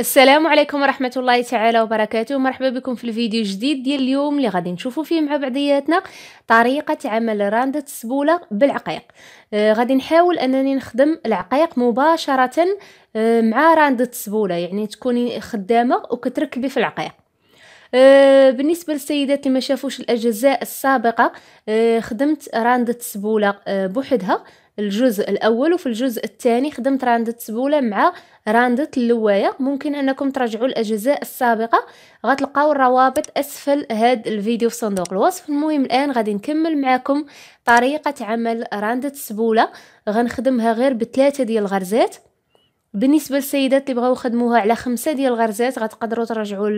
السلام عليكم ورحمة الله تعالى وبركاته مرحبا بكم في الفيديو الجديد ديال اليوم اللي غادي نشوفوا فيه مع بعضياتنا طريقة عمل راندة السبولة بالعقيق آه غادي نحاول أنني نخدم العقيق مباشرة آه مع راندة السبولة يعني تكوني خدامة وكتركبي في العقيق آه بالنسبه للسيدات اللي ما شافوش الاجزاء السابقه آه خدمت رانده السبوله آه بوحدها الجزء الاول وفي الجزء الثاني خدمت رانده السبوله مع راندت اللوايه ممكن انكم تراجعوا الاجزاء السابقه غتلقاو الروابط اسفل هاد الفيديو في صندوق الوصف المهم الان غادي نكمل معكم طريقه عمل راندة السبوله غنخدمها غير بثلاثه ديال الغرزات بالنسبه للسيدات اللي بغاو يخدموها على خمسة ديال الغرزات غتقدروا ترجعوا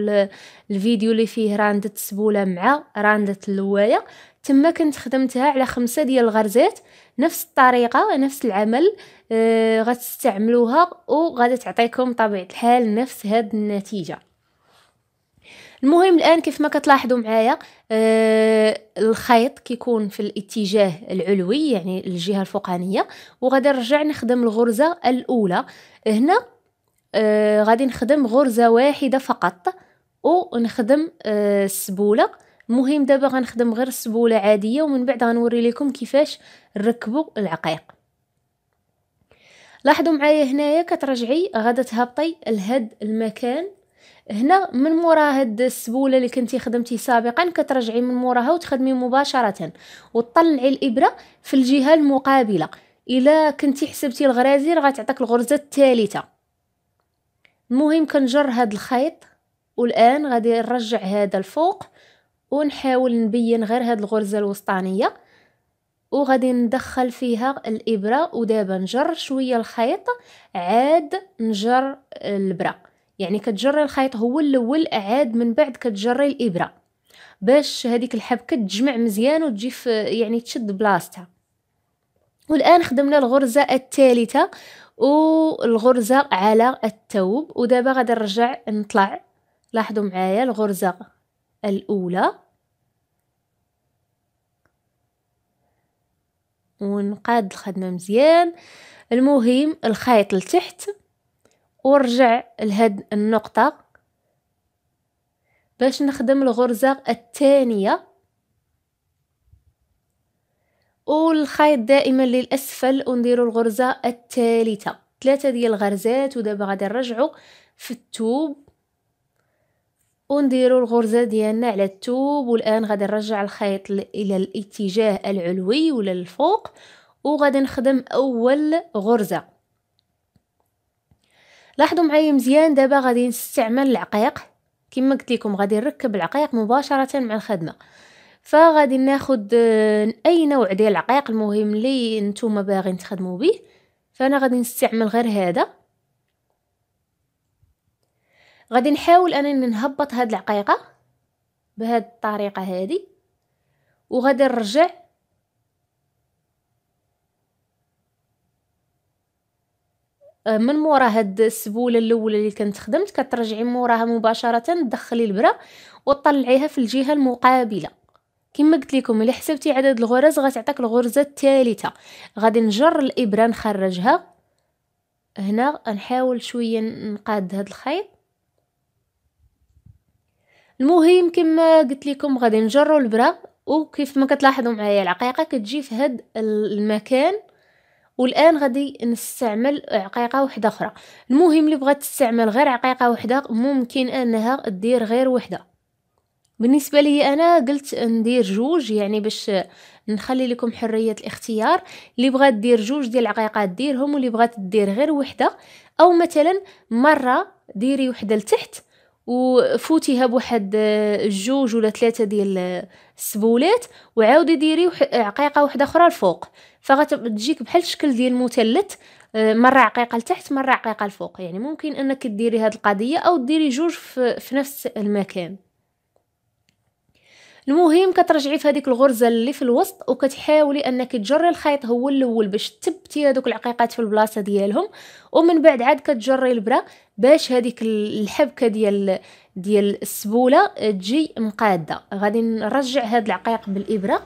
الفيديو اللي فيه راندة السبوله مع راندة اللوايه تما كنت خدمتها على خمسة ديال الغرزات نفس الطريقه نفس العمل آه غتستعملوها وغادي تعطيكم طبيعه الحال نفس هاد النتيجه المهم الان كيف ما كتلاحظوا معايا آه الخيط كيكون في الاتجاه العلوي يعني الجهه الفوقانيه وغادي نرجع نخدم الغرزه الاولى هنا آه غادي نخدم غرزه واحده فقط ونخدم آه السبوله المهم دابا غنخدم غير السبوله عاديه ومن بعد غنوري لكم كيفاش نركبوا العقيق لاحظوا معايا هنايا كترجعي غادا تهبطي لهاد المكان هنا من مورا هاد السبوله اللي كنتي خدمتي سابقا كترجعي من موراها وتخدمي مباشره وتطلعي الابره في الجهه المقابله الا كنتي حسبتي الغرازير غتعطيك الغرزه الثالثه المهم كنجر هاد الخيط والان غادي نرجع هذا الفوق ونحاول نبين غير هاد الغرزه الوسطانيه وغادي ندخل فيها الابره ودابا نجر شويه الخيط عاد نجر البره يعني كتجري الخيط هو الاول عاد من بعد كتجري الابره باش هذيك الحبكه تجمع مزيان وتجي في يعني تشد بلاصتها والان خدمنا الغرزه الثالثه والغرزه على التوب ودابا غادي نرجع نطلع لاحظوا معايا الغرزه الاولى ونقاد الخدمه مزيان المهم الخيط لتحت ورجع لهاد النقطة باش نخدم الغرزة الثانية والخيط دائما للأسفل ونديرو الغرزة الثالثة ثلاثة ديال الغرزات ودابا غادي نرجعو في التوب ونديرو الغرزة ديالنا على التوب والآن غادي نرجع الخيط إلى الاتجاه العلوي ولا الفوق وغادي نخدم أول غرزة لاحظوا معايا مزيان دابا غادي نستعمل العقيق كما قلت لكم غادي نركب العقيق مباشره مع الخدمه فغادي ناخد آه، اي نوع ديال العقيق المهم اللي نتوما باغين تخدموا به فانا غادي نستعمل غير هذا غادي نحاول انني نهبط هاد العقيقه بهاد الطريقه هذه وغادي نرجع من مورا هاد السبوله الاولى اللي كانت خدمت كترجعي موراها مباشره تدخلي البرا وطلعيها في الجهه المقابله كما قلت لكم الا حسبتي عدد الغرز غتعطيك الغرزه الثالثه غادي نجر الابره نخرجها هنا نحاول شويه نقاد هاد الخيط المهم كما قلت لكم غادي نجروا البرا وكيف ما كتلاحظوا معايا العقيقه كتجي في هاد المكان والان غادي نستعمل عقيقه وحده اخرى المهم اللي بغات تستعمل غير عقيقه وحده ممكن انها دير غير وحده بالنسبه لي انا قلت ندير جوج يعني باش نخلي لكم حريه الاختيار اللي بغات دير جوج ديال العقيقات ديرهم واللي بغات دير غير وحده او مثلا مره ديري وحده لتحت وفوتيها بواحد جوج ولا ثلاثه ديال السبولات وعاودي ديري عقيقه واحده اخرى الفوق فغتجيك بحال الشكل ديال المثلث آه، مره عقيقه لتحت مره عقيقه الفوق يعني ممكن انك ديري هذه القضيه او ديري جوج في نفس المكان المهم كترجعي في هذيك الغرزه اللي في الوسط وكتحاولي انك تجري الخيط هو الاول باش تثبتي هذوك العقيقات في البلاصه ديالهم ومن بعد عاد كتجري البرا باش هذيك الحبكه ديال ديال السبوله تجي مقاده غادي نرجع هاد العقيق بالابره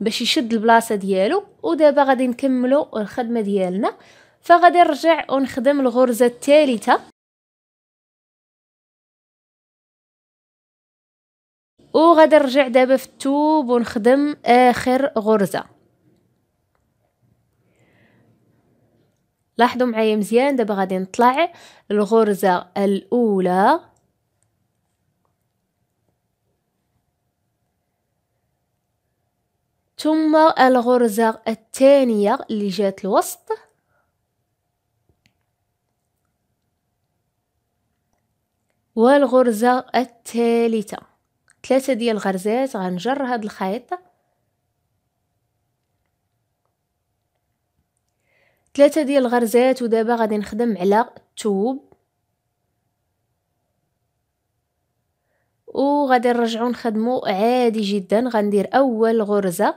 باش يشد البلاصه ديالو ودابا غادي نكملو الخدمه ديالنا فغادي نرجع ونخدم الغرزه الثالثه وغادي نرجع دابا في التوب ونخدم اخر غرزه لاحظوا معايا مزيان دابا غادي نطلع الغرزه الاولى ثم الغرزه الثانيه اللي جات الوسط والغرزه الثالثه ثلاثة ديال الغرزات غنجر هاد الخيط ثلاثة ديال الغرزات ودابا غادي نخدم على الثوب وغادي نرجعو نخدمو عادي جدا غندير اول غرزه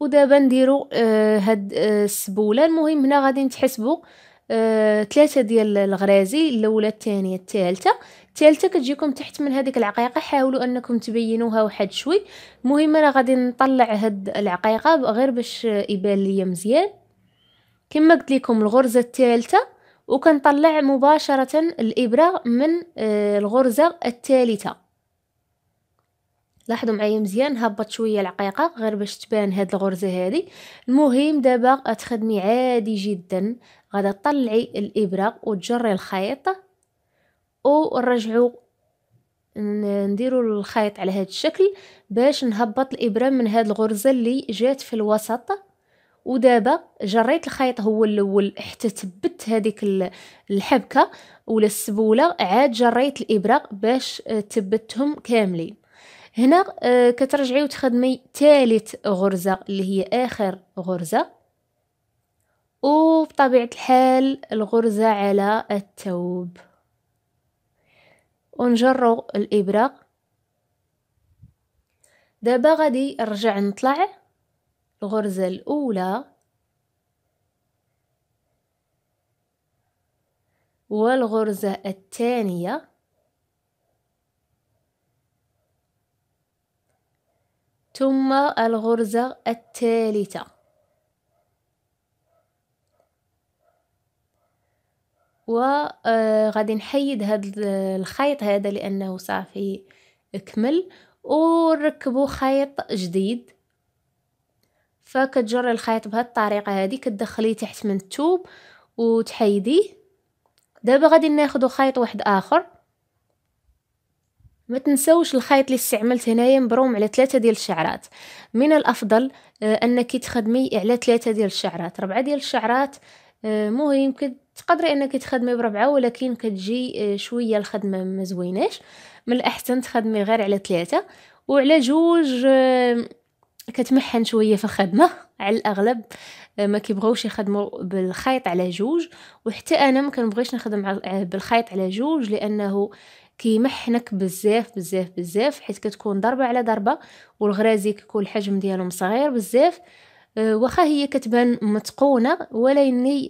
ودابا نديرو آه، هاد آه، السبوله المهم هنا غادي نتحسبو آه، ثلاثة ديال الغرازي الاولى الثانية الثالثة الثالثة كتجيكم تحت من هذيك العقيقة حاولوا انكم تبينوها واحد شوي المهم انا غادي نطلع هاد العقيقة غير باش يبان ليا مزيان كما قلت لكم الغرزة الثالثة وكنطلع مباشرة الإبرة من آه الغرزة الثالثة لاحظوا معايا مزيان هبط شويه العقيقه غير باش تبان هاد الغرزه هادي المهم دابا تخدمي عادي جدا غدا تطلعي الابره وتجري الخيط ونرجعو نديرو الخيط على هذا الشكل باش نهبط الابره من هاد الغرزه اللي جات في الوسط ودابا جريت الخيط هو الاول حتى تبت هذيك الحبكه ولا السبوله عاد جريت الابره باش تبتهم كاملين هنا آه، كترجعي وتخدمي ثالث غرزه اللي هي اخر غرزه وبطبيعة الحال الغرزة على التوب ونجرو الإبرة دابا غادي نرجع نطلع الغرزة الأولى والغرزة الثانية ثم الغرزة الثالثة وغادي آه، نحيد هاد الخيط هذا لانه صافي كمل ونركبو خيط جديد فكتجري الخيط بهاد الطريقه هادي كتدخليه تحت من التوب وتحيديه دابا غادي ناخذ خيط واحد اخر ما تنسوش الخيط اللي استعملت هنايا مبروم على ثلاثة ديال الشعرات من الافضل آه، انك تخدمي على ثلاثة ديال الشعرات ربعة ديال الشعرات مهم تقدري انك تخدمي بربعة ولكن كتجي آه، شويه الخدمه ما زويناش من الاحسن تخدمي غير على ثلاثه وعلى جوج آه، كتمحن شويه في الخدمه على الاغلب آه، ما كيبغوش يخدموا بالخيط على جوج وحتى انا ما كنبغيش نخدم بالخيط على جوج لانه كيمحنك بزاف بزاف بزاف حيت كتكون ضربه على ضربه والغرازي كيكون الحجم ديالهم صغير بزاف آه، واخا هي كتبان متقونه ولكن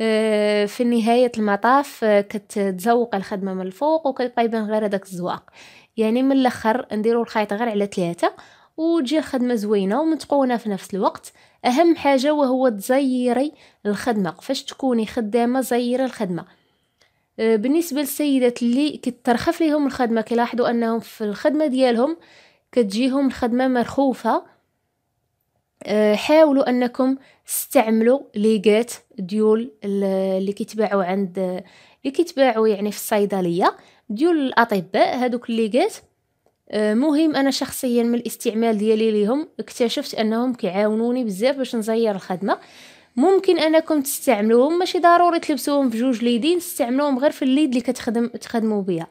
آه، في نهايه المطاف آه، كتزوق الخدمه من الفوق وكيبقى يبان غير هذاك الزواق يعني من الاخر نديرو الخيط غير على ثلاثه وتجي الخدمه زوينه ومتقونه في نفس الوقت اهم حاجه وهو تزيري الخدمه فاش تكوني خدامه زيري الخدمه بالنسبه للسيدات اللي كترخف ليهم الخدمه كيلاحظوا انهم في الخدمه ديالهم كتجيهم الخدمه مرخوفه أه، حاولوا انكم استعملوا ليغات ديول اللي كيتباعوا عند اللي كيتباعوا يعني في الصيدليه ديول الاطباء هذوك الليغات أه، مهم انا شخصيا من الاستعمال ديالي ليهم اكتشفت انهم كيعاونوني بزاف باش نزير الخدمه ممكن انكم تستعملوهم ماشي ضروري تلبسوهم في جوج ليدين استعملوهم غير في الليد اللي كتخدم تخدموا بها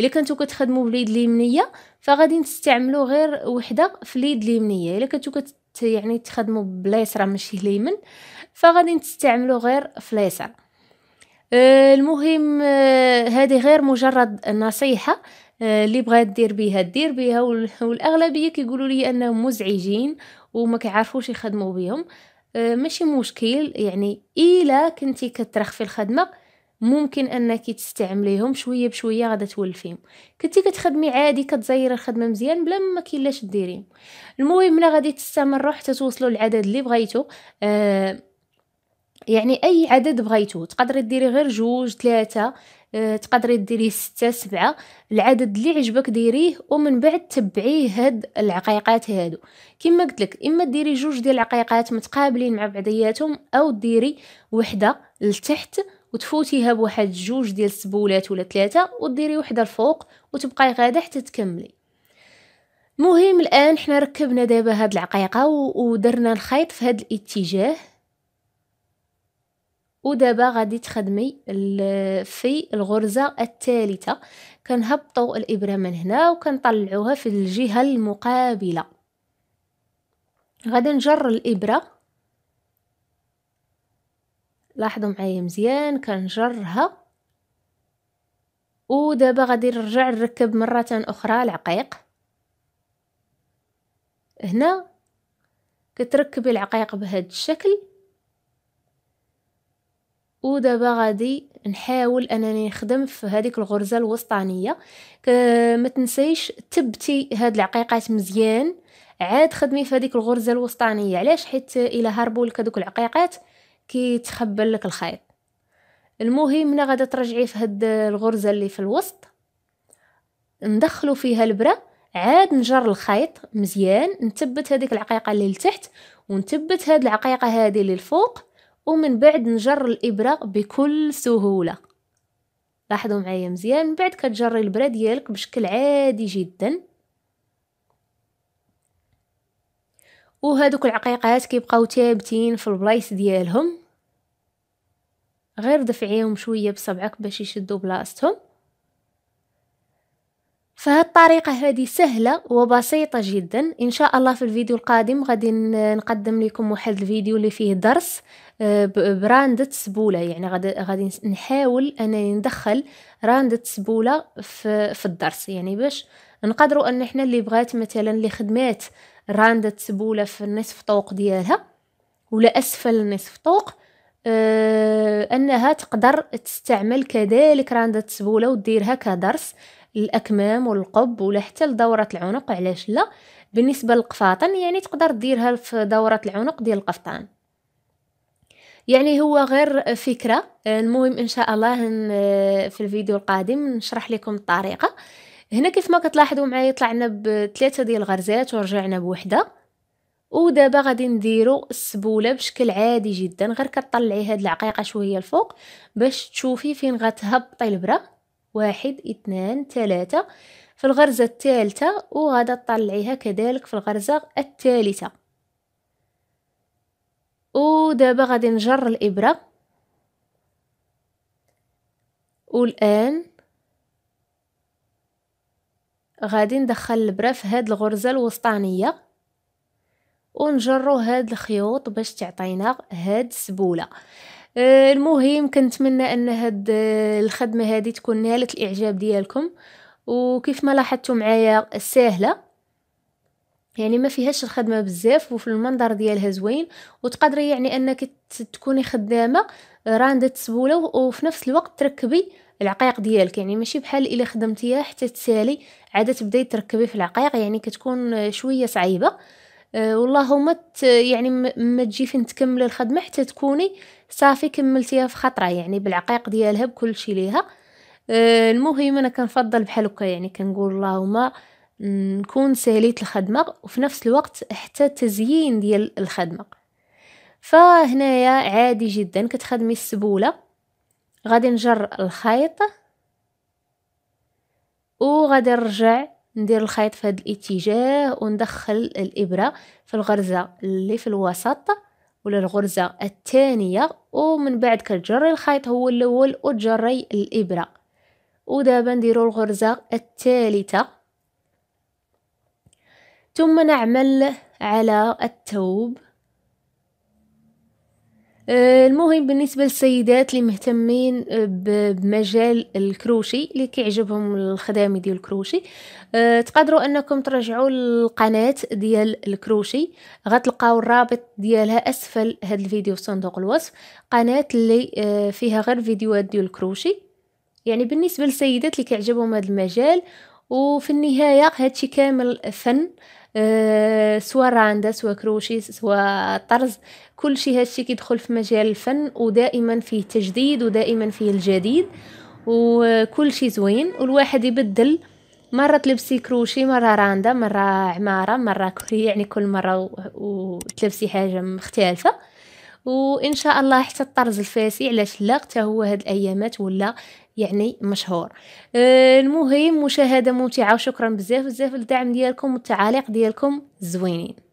الا كنتو كتخدموا باليد اليمنيه فغادي تستعملوا غير وحده في اليد اليمنيه الا كنتو كت يعني تخدموا بليسرا ماشي ليمن فغادي تستعملوا غير فليسرا أه، المهم هذه أه، غير مجرد نصيحه أه، اللي بغات دير بيها دير بيها والاغلبيه كيقولوا لي انهم مزعجين وما كيعرفوش يخدموا بهم ماشي مشكل يعني الا كنتي كترخفي الخدمه ممكن انك تستعمليهم شويه بشويه غادا تولفيهم كنتي كتخدمي عادي كتزيري الخدمه مزيان بلا ما كاين ديريهم المهم ملي غادي تستمروا حتى توصلوا للعدد اللي بغيتو آه يعني اي عدد بغيتو تقدري ديري غير جوج ثلاثه آه تقدري ديري ستة سبعة العدد اللي عجبك ديريه ومن بعد تبعيه هاد العقيقات هادو كما قلت لك اما ديري جوج ديال العقيقات متقابلين مع بعضياتهم او ديري وحده لتحت وتفوتيها بواحد جوج ديال السبولات ولا ثلاثه وديري وحده الفوق وتبقاي غاده حتى تكملي المهم الان حنا ركبنا دابا هاد العقيقه ودرنا الخيط في هاد الاتجاه ودابا غادي تخدمي في الغرزه الثالثه كنهبطوا الابره من هنا وكنطلعوها في الجهه المقابله غادي نجر الابره لاحظوا معايا مزيان كنجرها ودابا غادي نرجع نركب مرة أخرى العقيق هنا كتركبي العقيق بهذا الشكل ودابا غادي نحاول انني نخدم في هذيك الغرزه الوسطانيه ما تنسيش تبتي هاد العقيقات مزيان عاد خدمي في هذيك الغرزه الوسطانيه علاش حيت الا هربوا لك دوك العقيقات كيتخبل لك الخيط المهم ملي غادا ترجعي في هاد الغرزه اللي في الوسط ندخلو فيها البره عاد نجر الخيط مزيان نثبت هذيك العقيقه اللي لتحت ونثبت هاد العقيقه هذه اللي الفوق ومن بعد نجر الابره بكل سهوله لاحظوا معايا مزيان من بعد كتجري البره ديالك بشكل عادي جدا وهذوك العقيقات كيبقاو ثابتين في البلايص ديالهم غير دفعيهم شويه بصبعك باش يشدوا بلاصتهم فهاد الطريقة هذه سهلة وبسيطة جدا إن شاء الله في الفيديو القادم غادي نقدم لكم واحد الفيديو اللي فيه درس آه، براندة سبولة يعني غادي, غادي نحاول أنني ندخل راندة سبولة في, في الدرس يعني باش نقدروا أن احنا اللي بغات مثلا لخدمات خدمات راندة سبولة في النصف طوق ديالها ولا أسفل نصف طوق آه، أنها تقدر تستعمل كذلك راندة سبولة وديرها كدرس الأكمام والقب ولا حتى لدورة العنق علاش لا بالنسبة للقفاطن يعني تقدر ديرها في دورة العنق ديال القفطان يعني هو غير فكرة المهم إن شاء الله آه، في الفيديو القادم نشرح لكم الطريقة هنا كيف ما كتلاحظوا معايا طلعنا بثلاثه ديال الغرزات ورجعنا بوحده ودابا غادي نديرو السبوله بشكل عادي جدا غير كطلعي هاد العقيقه شويه الفوق باش تشوفي فين غتهبطي البره واحد اثنان ثلاثه في الغرزه الثالثه وغادا تطلعيها كذلك في الغرزه الثالثه ودابا غادي نجر الابره والان غادي ندخل البرا في هاد الغرزه الوسطانيه ونجرو هاد الخيوط باش تعطينا هاد السبوله آه، المهم كنتمنى ان هاد آه، الخدمه هادي تكون نالت الاعجاب ديالكم وكيف ما لاحظتوا معايا سهله يعني ما فيهاش الخدمه بزاف وفي المنظر ديالها زوين وتقدري يعني انك تكوني خدامه راندة سبوله وفي نفس الوقت تركبي العقايق ديالك يعني ماشي بحال الا خدمتيها حتى تسالي عاد تبداي تركبي في العقايق يعني كتكون شويه صعيبه أه ما يعني ما تجي فين تكملي الخدمه حتى تكوني صافي كملتيها في خطره يعني بالعقايق ديالها بكل شيء ليها أه المهم انا كنفضل بحال هكا يعني كنقول اللهم نكون ساليت الخدمه وفي نفس الوقت حتى التزيين ديال الخدمه فهنايا عادي جدا كتخدمي السبوله غادي نجر الخيط وغادي نرجع ندير الخيط في هذا الاتجاه وندخل الابره في الغرزه اللي في الوسط ولا الغرزه الثانيه ومن بعد كتجري الخيط هو الاول وتجري الابره ودابا نديرو الغرزه الثالثه ثم نعمل على التوب آه، المهم بالنسبة للسيدات اللي مهتمين آه، بمجال الكروشي اللي كيعجبهم الخدامي ديال الكروشي آه، تقدروا انكم ترجعوا للقناة ديال الكروشي غتلقاو الرابط ديالها اسفل هاد الفيديو في صندوق الوصف قناة اللي فيها غير فيديوهات ديال الكروشي يعني بالنسبة للسيدات اللي كيعجبهم هاد المجال وفي النهاية هادشي كامل فن آه، سواء راندا سواء كروشي سواء طرز كل شيء هادشي كيدخل في مجال الفن ودائما فيه تجديد ودائما فيه الجديد وكل شيء زوين والواحد يبدل مرة تلبسي كروشي مرة راندا مرة عمارة مرة كري يعني كل مرة وتلبسي حاجة مختلفة وان شاء الله حتى الطرز الفاسي علاش لا هو هاد الايامات ولا يعني مشهور آه، المهم مشاهده ممتعه وشكرا بزاف بزاف للدعم ديالكم والتعاليق ديالكم زوينين